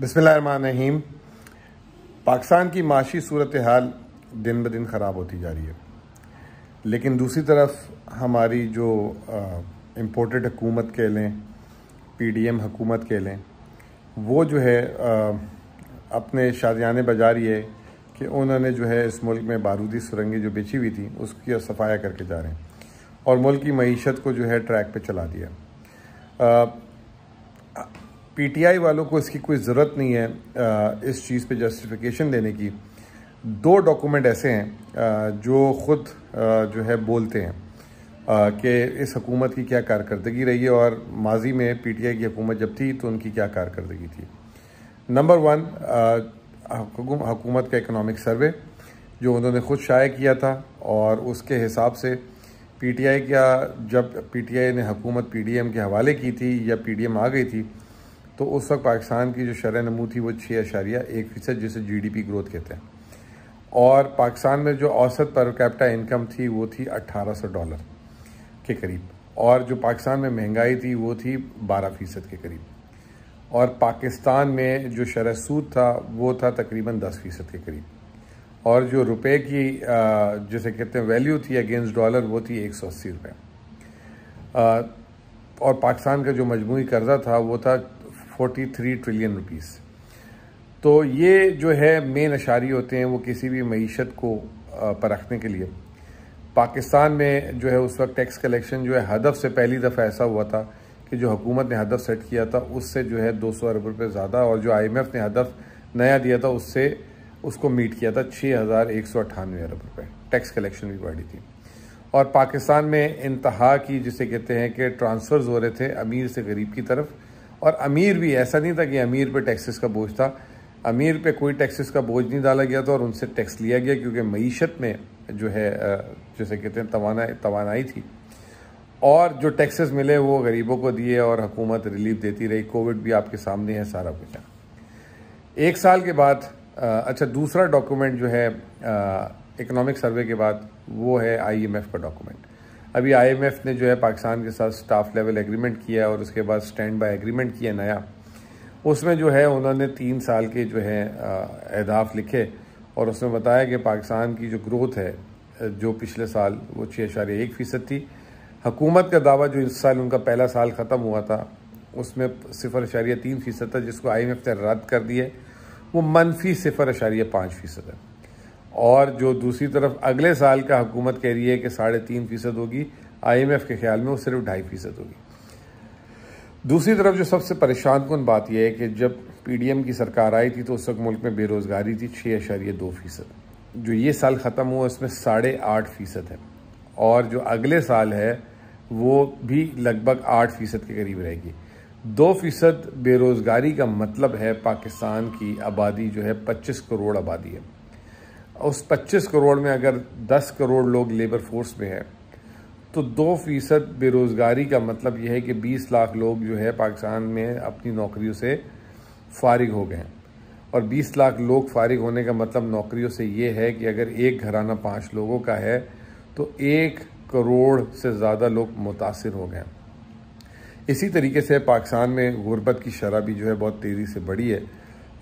बसमीम पाकिस्तान की माशी सूरत हाल दिन ब दिन ख़राब होती जा रही है लेकिन दूसरी तरफ हमारी जो इम्पोर्टेड हकूमत कह लें पी डी एम हकूमत कह लें वो जो है आ, अपने शादियाने बजा रही है कि उन्होंने जो है इस मुल्क में बारूदी सुरंगें जो बेची हुई थी उसकी सफाया करके जा रहे हैं और मुल्क की मीशत को जो है ट्रैक पर चला दिया आ, पीटीआई वालों को इसकी कोई ज़रूरत नहीं है इस चीज़ पे जस्टिफिकेशन देने की दो डॉक्यूमेंट ऐसे हैं जो ख़ुद जो है बोलते हैं कि इस हकूमत की क्या कारकर्दगी रही है और माजी में पीटीआई की हकूमत जब थी तो उनकी क्या कारकर्दगी थी नंबर वन हकूमत का इकनॉमिक सर्वे जो उन्होंने ख़ुद शाये किया था और उसके हिसाब से पीटीआई का जब पीटीआई ने हकूमत पीडीएम के हवाले की थी या पीडीएम आ गई थी तो उस वक्त पाकिस्तान की जो शर नमू थी वो छः अशारिया एक फ़ीसद जिसे जी डी पी ग्रोथ कहते हैं और पाकिस्तान में जो औसत पर कैपिटा इनकम थी वो थी 1800 डॉलर के करीब और जो पाकिस्तान में महंगाई थी वो थी 12 फ़ीसद के करीब और पाकिस्तान में जो शरह सूद था वो था तकरीबन 10 फ़ीसद के करीब और जो रुपए की जैसे कहते हैं वैल्यू थी अगेंस्ट डॉलर वो थी एक सौ अस्सी रुपये और पाकिस्तान का जो मजमू कर्ज़ा था वो था 43 ट्रिलियन रुपीस तो ये जो है मेन अशारी होते हैं वो किसी भी मीशत को परखने के लिए पाकिस्तान में जो है उस वक्त टैक्स कलेक्शन जो है हदफ से पहली दफ़ा ऐसा हुआ था कि जो हुकूमत ने हदफ सेट किया था उससे जो है दो सौ अरब रुपये ज़्यादा और जो आईएमएफ ने हदफ नया दिया था उससे उसको मीट किया था छः हज़ार एक सौ अट्ठानवे अरब रुपये टैक्स कलेक्शन भी बढ़ी थी और पाकिस्तान में इंतहा की जिसे कहते हैं कि ट्रांसफ़र्स हो रहे थे अमीर से गरीब की तरफ और अमीर भी ऐसा नहीं था कि अमीर पे टैक्सेस का बोझ था अमीर पे कोई टैक्सेस का बोझ नहीं डाला गया था और उनसे टैक्स लिया गया क्योंकि मीशत में जो है जैसे कहते हैं तोानाई थी और जो टैक्सेस मिले वो गरीबों को दिए और हुकूमत रिलीफ देती रही कोविड भी आपके सामने है सारा कुछ एक साल के बाद अच्छा दूसरा डॉक्यूमेंट जो है इकोनॉमिक सर्वे के बाद वो है आईएमएफ का डॉक्यूमेंट अभी आईएमएफ ने जो है पाकिस्तान के साथ स्टाफ लेवल एग्रीमेंट किया और उसके बाद स्टैंड बाय एग्रीमेंट किया नया उसमें जो है उन्होंने तीन साल के जो है अहदाफ लिखे और उसमें बताया कि पाकिस्तान की जो ग्रोथ है जो पिछले साल वो छः अशारे एक फ़ीसद थी हकूमत का दावा जो इस साल उनका पहला साल ख़त्म हुआ था उसमें सिफर अशारिया तीन फ़ीसद था जिसको आई एम एफ ने रद्द कर दिया वो मनफी सिफर अशारिया पाँच फ़ीसद है और जो दूसरी तरफ अगले साल का हुकूमत कह रही है कि साढ़े तीन फ़ीसद होगी आईएमएफ के ख्याल में वो सिर्फ ढाई फ़ीसद होगी दूसरी तरफ जो सबसे परेशान कन बात यह है कि जब पीडीएम की सरकार आई थी तो उस वक्त मुल्क में बेरोज़गारी थी छः अशारिया दो फ़ीसद जो ये साल ख़त्म हुआ उसमें साढ़े आठ फ़ीसद है और जो अगले साल है वो भी लगभग आठ फ़ीसद के करीब रहेगी दो फ़ीसद बेरोज़गारी का मतलब है पाकिस्तान की आबादी जो है पच्चीस करोड़ आबादी है उस 25 करोड़ में अगर 10 करोड़ लोग लेबर फोर्स में हैं तो दो फीसद बेरोज़गारी का मतलब यह है कि 20 लाख लोग जो है पाकिस्तान में अपनी नौकरियों से फारिग हो गए हैं और 20 लाख लोग फारिग होने का मतलब नौकरियों से ये है कि अगर एक घराना पाँच लोगों का है तो एक करोड़ से ज़्यादा लोग मुतासर हो गए इसी तरीके से पाकिस्तान में गुर्बत की शरह भी जो है बहुत तेज़ी से बढ़ी है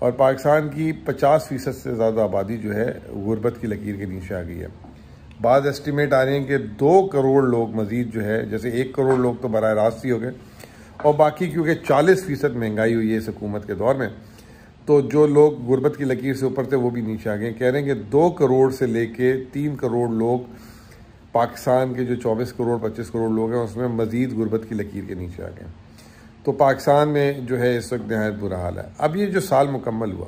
और पाकिस्तान की 50 फ़ीसद से ज़्यादा आबादी जो है गुरबत की लकीर के नीचे आ गई है बाद एस्टिमेट आ रहे हैं कि दो करोड़ लोग मज़ीद जो है जैसे एक करोड़ लोग तो बर रास्त ही हो गए और बाकी क्योंकि 40 फ़ीसद महंगाई हुई है इस हकूमत के दौर में तो जो लोग गुरबत की लकीर से ऊपर थे वो भी नीचे आ गए कह रहे हैं कि दो करोड़ से ले कर तीन करोड़ लोग पाकिस्तान के जो चौबीस करोड़ पच्चीस करोड़ लोग हैं उसमें मज़ीद गुरबत की लकीर के नीचे आ गए तो पाकिस्तान में जो है इस वक्त नहायत बुरा हाल है अब ये जो साल मुकम्मल हुआ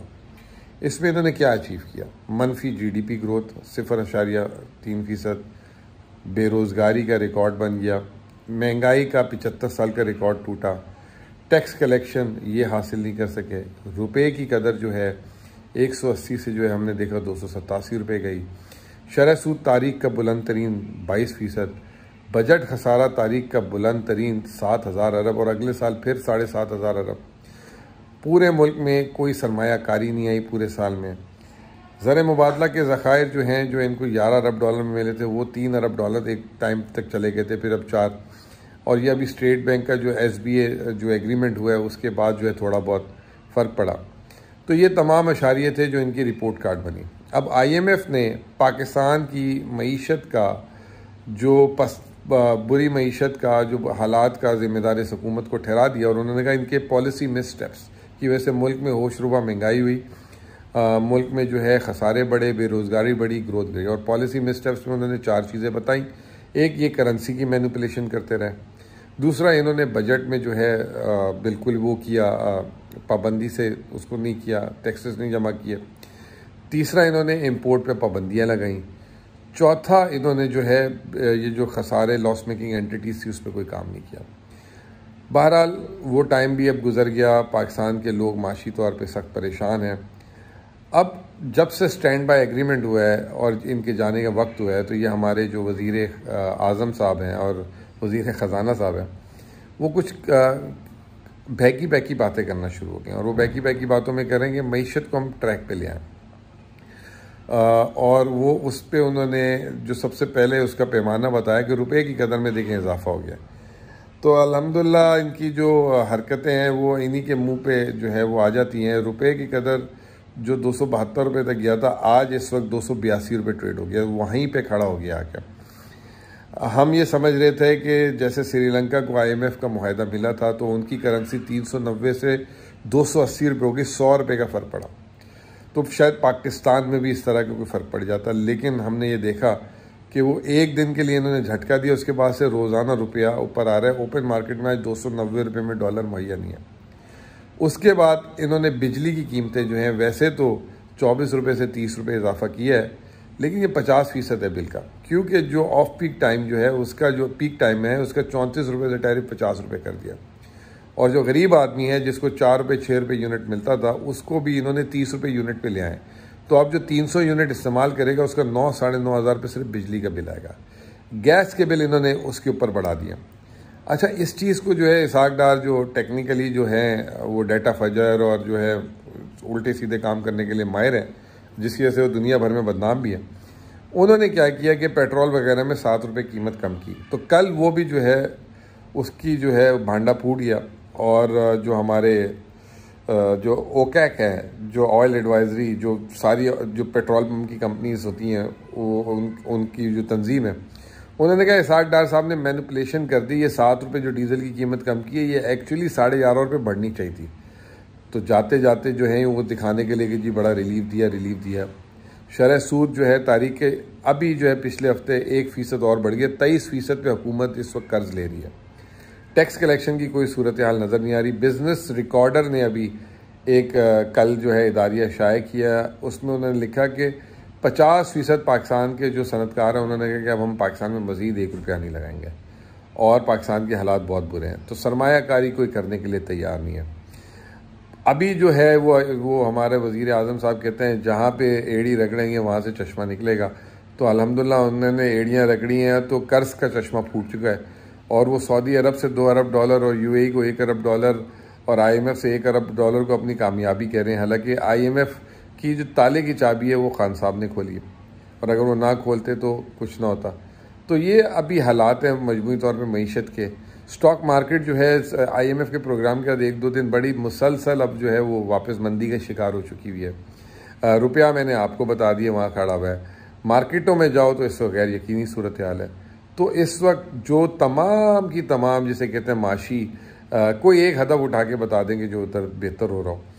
इसमें इन्होंने क्या अचीव किया मनफी जीडीपी ग्रोथ सिफर अशारिया तीन फ़ीसद बेरोज़गारी का रिकॉर्ड बन गया महंगाई का पिचहत्तर साल का रिकॉर्ड टूटा टैक्स कलेक्शन ये हासिल नहीं कर सके रुपए की कदर जो है 180 से जो है हमने देखा दो सौ गई शरह सूद तारीख का बुलंद तरीन बाईस फ़ीसद बजट खसारा तारीख का बुलंद तरीन सात हज़ार अरब और अगले साल फिर साढ़े सात हज़ार अरब पूरे मुल्क में कोई सरमाकारी नहीं आई पूरे साल में ज़र मुबादला के ज़ख़ायर जो हैं जो इनको ग्यारह अरब डॉलर में मिले थे वो तीन अरब डॉलर एक टाइम तक चले गए थे फिर अब चार और ये अभी स्टेट बैंक का जो एस बी ए जो एग्रीमेंट हुआ है उसके बाद जो है थोड़ा बहुत फ़र्क पड़ा तो ये तमाम अशारे थे जो इनकी रिपोर्ट कार्ड बनी अब आई एम एफ़ ने पाकिस्तान की मीशत का जो पस बुरी मीशत का जो हालात का ज़िम्मेदार इस हुकूमत को ठहरा दिया और उन्होंने कहा इनके पॉलिसी स्टेप्स की वजह से मुल्क में होशरुबा महंगाई हुई आ, मुल्क में जो है खसारे बढ़े बेरोज़गारी बढ़ी ग्रोथ बढ़ी और पॉलिसी मिस स्टेप्स में उन्होंने चार चीज़ें बताई एक ये करेंसी की मैनिपुलेशन करते रहे दूसरा इन्होंने बजट में जो है आ, बिल्कुल वो किया पाबंदी से उसको नहीं किया टैक्सेस नहीं जमा किए तीसरा इन्होंने इम्पोर्ट पर पाबंदियाँ लगाईं चौथा इन्होंने जो है ये जो खसारे लॉस मेकिंग एंटिटीज़ थी उस पर कोई काम नहीं किया बहरहाल वो टाइम भी अब गुजर गया पाकिस्तान के लोग माशी तौर पर सख्त परेशान हैं अब जब से स्टैंड बाय एग्रीमेंट हुआ है और इनके जाने का वक्त हुआ है तो ये हमारे जो वज़ी आज़म साहब हैं और वज़ी ख़जाना साहब हैं वो कुछ बहकी बहकी बातें करना शुरू हो गए और वो बहकी बहकी बातों में करेंगे मीशत को हम ट्रैक पे ले आएँ और वो उस पर उन्होंने जो सबसे पहले उसका पैमाना बताया कि रुपए की कदर में देखें इजाफा हो गया तो अल्हम्दुलिल्लाह इनकी जो हरकतें हैं वो इन्हीं के मुंह पे जो है वो आ जाती हैं रुपए की कदर जो दो सौ बहत्तर रुपये तक गया था आज इस वक्त दो सौ बयासी रुपये ट्रेड हो गया वहीं पर खड़ा हो गया आकर हम ये समझ रहे थे कि जैसे श्रीलंका को आईएमएफ का माहिदा मिला था तो उनकी करेंसी तीन सौ नब्बे से दो सौ अस्सी रुपये होगी सौ रुपये का फ़र्क पड़ा तो शायद पाकिस्तान में भी इस तरह का कोई फ़र्क पड़ जाता लेकिन हमने ये देखा कि वो एक दिन के लिए इन्होंने झटका दिया उसके बाद से रोज़ाना रुपया ऊपर आ रहा है ओपन मार्केट में आज दो सौ रुपये में डॉलर मुहैया नहीं है उसके बाद इन्होंने बिजली की कीमतें जो हैं वैसे तो चौबीस रुपये से तीस रुपये इजाफा किया है लेकिन ये पचास फ़ीसद है बिल का क्योंकि जो ऑफ पीक टाइम जो है उसका जो पीक टाइम है उसका चौंतीस रुपये से टैरिफ पचास रुपये कर दिया और जो गरीब आदमी है जिसको चार रुपये छः रुपये यूनिट मिलता था उसको भी इन्होंने तीस रुपये यूनिट पे ले आए तो अब जो तीन सौ यूनिट इस्तेमाल करेगा उसका नौ साढ़े नौ हज़ार रुपये सिर्फ बिजली का बिल आएगा गैस के बिल इन्होंने उसके ऊपर बढ़ा दिया अच्छा इस चीज़ को जो है डार जो टेक्निकली जो है वो डाटा फजर और जो है उल्टे सीधे काम करने के लिए माहिर है जिसकी वजह से वो दुनिया भर में बदनाम भी है उन्होंने क्या किया कि पेट्रोल वगैरह में सात रुपये कीमत कम की तो कल वो भी जो है उसकी जो है भांडा फूट गया और जो हमारे जो ओकैक है जो ऑयल एडवाइजरी जो सारी जो पेट्रोल पम्प की कंपनीज होती हैं वो उन, उनकी जो तंजीम है उन्होंने कहा इसाक डार साहब ने मैनिपुलेशन कर दी ये सात रुपये जो डीजल की कीमत कम की है ये एक्चुअली साढ़े ग्यारह रुपये बढ़नी चाहिए थी तो जाते जाते जो है वो दिखाने के लिए कि जी बड़ा रिलीफ दिया रिलीफ दिया शरह सूद जो है तारीख के अभी जो है पिछले हफ्ते एक फ़ीसद और बढ़ गया तेईस फ़ीसद पर हुकूमत इस वक्त कर्ज़ ले रही है टैक्स कलेक्शन की कोई सूरत हाल नज़र नहीं आ रही बिज़नेस रिकॉर्डर ने अभी एक कल जो है इदारिया शाये किया उसमें उन्होंने लिखा कि पचास फ़ीसद पाकिस्तान के जो सनतकार हैं उन्होंने कहा कि अब हम पाकिस्तान में मज़ीद एक रुपया नहीं लगाएंगे और पाकिस्तान के हालात बहुत बुरे हैं तो सरमाकारी कोई करने के लिए तैयार नहीं है अभी जो है वो वो हमारे वज़ी अजम साहब कहते हैं जहाँ पर एड़ी रगड़ेंगे वहाँ से चश्मा निकलेगा तो अलहमदिल्ला उन्होंने एड़ियाँ रगड़ी हैं तो कर्ज का चश्मा फूट चुका है और वो सऊदी अरब से दो अरब डॉलर और यूएई को एक अरब डॉलर और आईएमएफ से एक अरब डॉलर को अपनी कामयाबी कह रहे हैं हालांकि आईएमएफ की जो ताले की चाबी है वो खान साहब ने खोली है और अगर वो ना खोलते तो कुछ ना होता तो ये अभी हालात हैं मजमू तौर पर मीशत के स्टॉक मार्केट जो है आईएमएफ के प्रोग्राम के बाद एक दो दिन बड़ी मुसलसल अब जो है वो वापस मंदी का शिकार हो चुकी हुई है रुपया मैंने आपको बता दिया वहाँ खड़ा हुआ है मार्केटों में जाओ तो इससे गैर यकीनी सूरत हाल है तो इस वक्त जो तमाम की तमाम जिसे कहते हैं माशी आ, कोई एक हदफ उठा के बता देंगे जो उधर बेहतर हो रहा हो